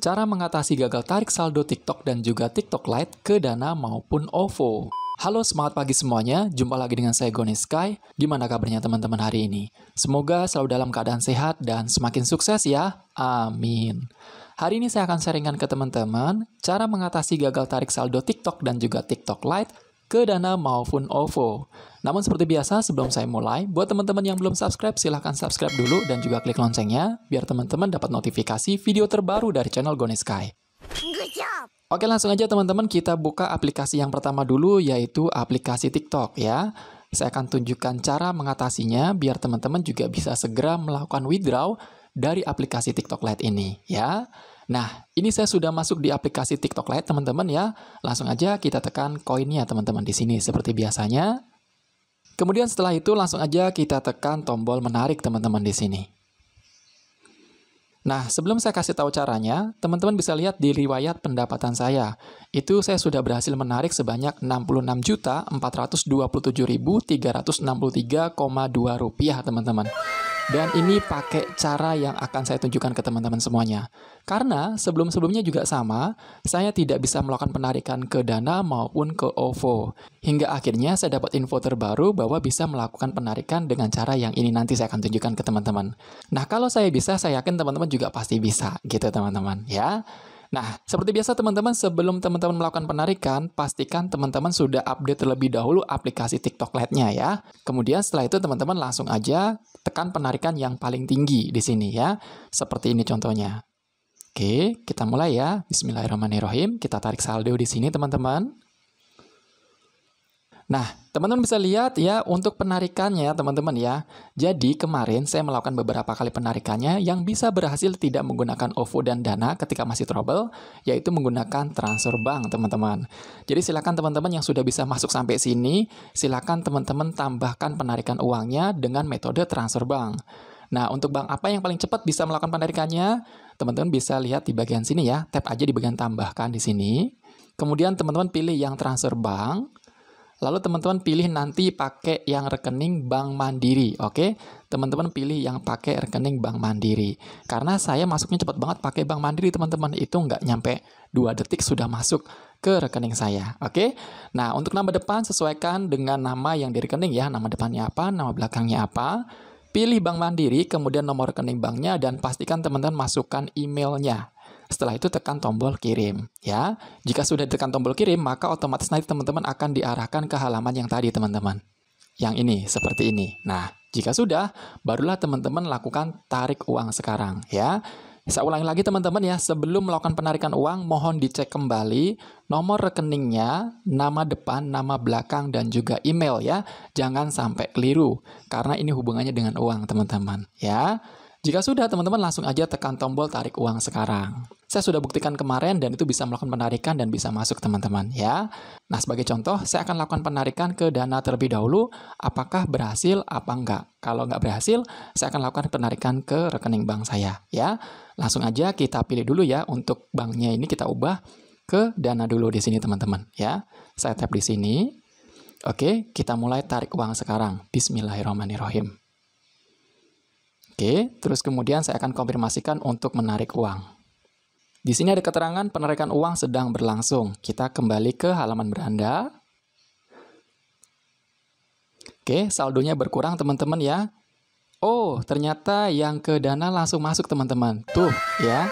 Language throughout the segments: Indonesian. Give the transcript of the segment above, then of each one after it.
cara mengatasi gagal tarik saldo TikTok dan juga TikTok Lite ke Dana maupun OVO. Halo, semangat pagi semuanya. Jumpa lagi dengan saya Goni Sky. Gimana kabarnya teman-teman hari ini? Semoga selalu dalam keadaan sehat dan semakin sukses ya. Amin. Hari ini saya akan sharingkan ke teman-teman cara mengatasi gagal tarik saldo TikTok dan juga TikTok Lite ke Dana maupun OVO. Namun seperti biasa, sebelum saya mulai, buat teman-teman yang belum subscribe, silahkan subscribe dulu dan juga klik loncengnya, biar teman-teman dapat notifikasi video terbaru dari channel Gone Sky. Oke langsung aja teman-teman kita buka aplikasi yang pertama dulu yaitu aplikasi TikTok ya. Saya akan tunjukkan cara mengatasinya biar teman-teman juga bisa segera melakukan withdraw dari aplikasi TikTok Lite ini ya. Nah, ini saya sudah masuk di aplikasi TikTok Lite, teman-teman ya. Langsung aja kita tekan koinnya, teman-teman, di sini. Seperti biasanya. Kemudian setelah itu langsung aja kita tekan tombol menarik, teman-teman, di sini. Nah, sebelum saya kasih tahu caranya, teman-teman bisa lihat di riwayat pendapatan saya. Itu saya sudah berhasil menarik sebanyak 66.427.363,2 rupiah, teman-teman. Dan ini pakai cara yang akan saya tunjukkan ke teman-teman semuanya. Karena sebelum-sebelumnya juga sama, saya tidak bisa melakukan penarikan ke Dana maupun ke OVO. Hingga akhirnya saya dapat info terbaru bahwa bisa melakukan penarikan dengan cara yang ini nanti saya akan tunjukkan ke teman-teman. Nah, kalau saya bisa, saya yakin teman-teman juga pasti bisa gitu teman-teman ya. Nah, seperti biasa teman-teman, sebelum teman-teman melakukan penarikan, pastikan teman-teman sudah update terlebih dahulu aplikasi TikTok Lite-nya ya. Kemudian setelah itu teman-teman langsung aja tekan penarikan yang paling tinggi di sini ya. Seperti ini contohnya. Oke, kita mulai ya. Bismillahirrahmanirrahim. Kita tarik saldo di sini teman-teman. Nah, teman-teman bisa lihat ya untuk penarikannya ya teman-teman ya. Jadi kemarin saya melakukan beberapa kali penarikannya yang bisa berhasil tidak menggunakan OVO dan Dana ketika masih trouble, yaitu menggunakan transfer bank teman-teman. Jadi silakan teman-teman yang sudah bisa masuk sampai sini, silakan teman-teman tambahkan penarikan uangnya dengan metode transfer bank. Nah, untuk bank apa yang paling cepat bisa melakukan penarikannya? Teman-teman bisa lihat di bagian sini ya, tap aja di bagian tambahkan di sini. Kemudian teman-teman pilih yang transfer bank, Lalu teman-teman pilih nanti pakai yang rekening Bank Mandiri, oke? Okay? Teman-teman pilih yang pakai rekening Bank Mandiri. Karena saya masuknya cepat banget pakai Bank Mandiri, teman-teman. Itu nggak nyampe 2 detik sudah masuk ke rekening saya, oke? Okay? Nah, untuk nama depan sesuaikan dengan nama yang di rekening ya. Nama depannya apa, nama belakangnya apa. Pilih Bank Mandiri, kemudian nomor rekening banknya, dan pastikan teman-teman masukkan emailnya. Setelah itu tekan tombol kirim, ya. Jika sudah ditekan tombol kirim, maka otomatis nanti teman-teman akan diarahkan ke halaman yang tadi, teman-teman. Yang ini, seperti ini. Nah, jika sudah, barulah teman-teman lakukan tarik uang sekarang, ya. Saya ulangi lagi teman-teman ya, sebelum melakukan penarikan uang, mohon dicek kembali nomor rekeningnya, nama depan, nama belakang, dan juga email ya. Jangan sampai keliru, karena ini hubungannya dengan uang teman-teman ya. Jika sudah, teman-teman langsung aja tekan tombol tarik uang sekarang. Saya sudah buktikan kemarin dan itu bisa melakukan penarikan dan bisa masuk teman-teman ya. Nah, sebagai contoh, saya akan lakukan penarikan ke dana terlebih dahulu, apakah berhasil apa enggak. Kalau enggak berhasil, saya akan lakukan penarikan ke rekening bank saya ya. Langsung aja kita pilih dulu ya untuk banknya ini kita ubah ke dana dulu di sini teman-teman ya. Saya tap di sini. Oke, kita mulai tarik uang sekarang. Bismillahirrahmanirrahim. Oke, terus kemudian saya akan konfirmasikan untuk menarik uang. Di sini ada keterangan penarikan uang sedang berlangsung. Kita kembali ke halaman beranda. Oke, saldonya berkurang teman-teman ya. Oh, ternyata yang ke dana langsung masuk teman-teman. Tuh, ya.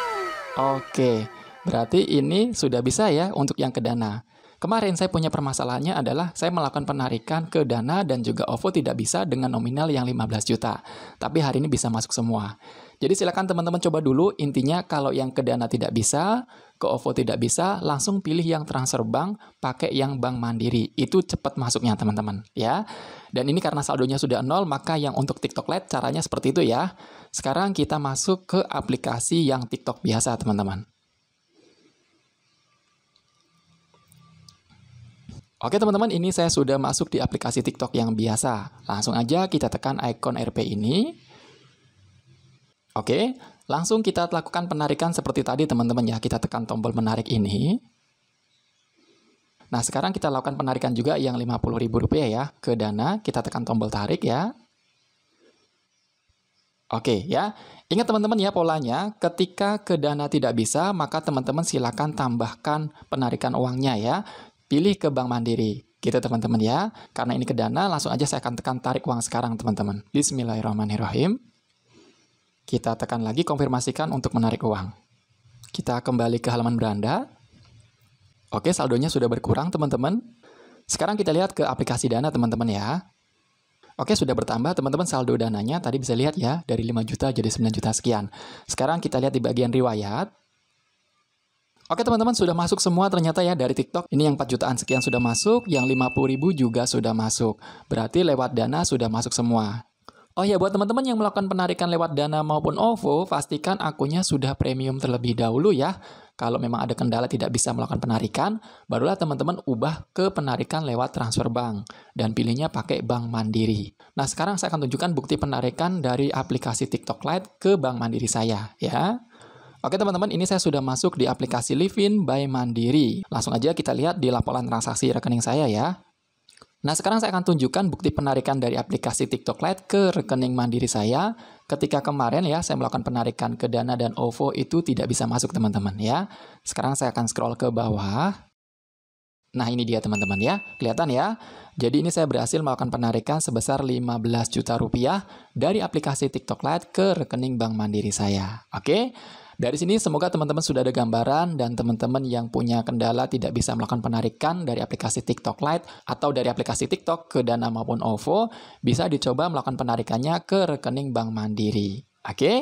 Oke, berarti ini sudah bisa ya untuk yang ke dana. Kemarin saya punya permasalahannya adalah saya melakukan penarikan ke Dana dan juga OVO tidak bisa dengan nominal yang 15 juta. Tapi hari ini bisa masuk semua. Jadi silakan teman-teman coba dulu intinya kalau yang ke Dana tidak bisa, ke OVO tidak bisa, langsung pilih yang transfer bank, pakai yang bank mandiri. Itu cepat masuknya teman-teman ya. Dan ini karena saldonya sudah nol, maka yang untuk TikTok Lite caranya seperti itu ya. Sekarang kita masuk ke aplikasi yang TikTok biasa teman-teman. Oke teman-teman, ini saya sudah masuk di aplikasi TikTok yang biasa. Langsung aja kita tekan icon RP ini. Oke, langsung kita lakukan penarikan seperti tadi teman-teman ya. Kita tekan tombol menarik ini. Nah, sekarang kita lakukan penarikan juga yang Rp50.000 ya ke Dana. Kita tekan tombol tarik ya. Oke ya, ingat teman-teman ya polanya, ketika ke dana tidak bisa, maka teman-teman silakan tambahkan penarikan uangnya ya pilih ke Bank Mandiri. Gitu teman-teman ya. Karena ini ke dana, langsung aja saya akan tekan tarik uang sekarang teman-teman. Bismillahirrahmanirrahim. Kita tekan lagi konfirmasikan untuk menarik uang. Kita kembali ke halaman beranda. Oke, saldonya sudah berkurang teman-teman. Sekarang kita lihat ke aplikasi dana teman-teman ya. Oke, sudah bertambah teman-teman saldo dananya. Tadi bisa lihat ya, dari 5 juta jadi 9 juta sekian. Sekarang kita lihat di bagian riwayat. Oke teman-teman sudah masuk semua ternyata ya dari TikTok. Ini yang 4 jutaan sekian sudah masuk, yang 50 ribu juga sudah masuk. Berarti lewat dana sudah masuk semua. Oh ya, buat teman-teman yang melakukan penarikan lewat Dana maupun OVO, pastikan akunnya sudah premium terlebih dahulu ya. Kalau memang ada kendala tidak bisa melakukan penarikan, barulah teman-teman ubah ke penarikan lewat transfer bank dan pilihnya pakai Bank Mandiri. Nah, sekarang saya akan tunjukkan bukti penarikan dari aplikasi TikTok Lite ke Bank Mandiri saya ya. Oke teman-teman, ini saya sudah masuk di aplikasi Livin by Mandiri. Langsung aja kita lihat di laporan transaksi rekening saya ya. Nah, sekarang saya akan tunjukkan bukti penarikan dari aplikasi TikTok Lite ke rekening mandiri saya. Ketika kemarin ya, saya melakukan penarikan ke Dana dan OVO itu tidak bisa masuk teman-teman ya. Sekarang saya akan scroll ke bawah. Nah, ini dia teman-teman ya. Kelihatan ya? Jadi ini saya berhasil melakukan penarikan sebesar 15 juta rupiah dari aplikasi TikTok Lite ke rekening Bank Mandiri saya. Oke? Dari sini semoga teman-teman sudah ada gambaran dan teman-teman yang punya kendala tidak bisa melakukan penarikan dari aplikasi TikTok Lite atau dari aplikasi TikTok ke Dana maupun OVO, bisa dicoba melakukan penarikannya ke rekening Bank Mandiri. Oke? Okay?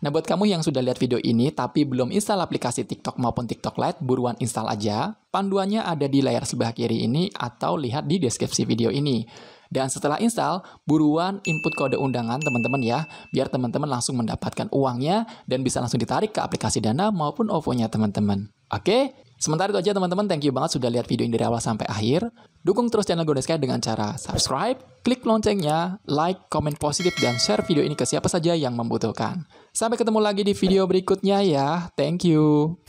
Nah, buat kamu yang sudah lihat video ini tapi belum install aplikasi TikTok maupun TikTok Lite, buruan install aja. Panduannya ada di layar sebelah kiri ini atau lihat di deskripsi video ini. Dan setelah install, buruan input kode undangan teman-teman ya, biar teman-teman langsung mendapatkan uangnya dan bisa langsung ditarik ke aplikasi Dana maupun OVO-nya teman-teman. Oke? Sementara itu aja teman-teman, thank you banget sudah lihat video ini dari awal sampai akhir. Dukung terus channel Godesky dengan cara subscribe, klik loncengnya, like, komen positif, dan share video ini ke siapa saja yang membutuhkan. Sampai ketemu lagi di video berikutnya ya. Thank you.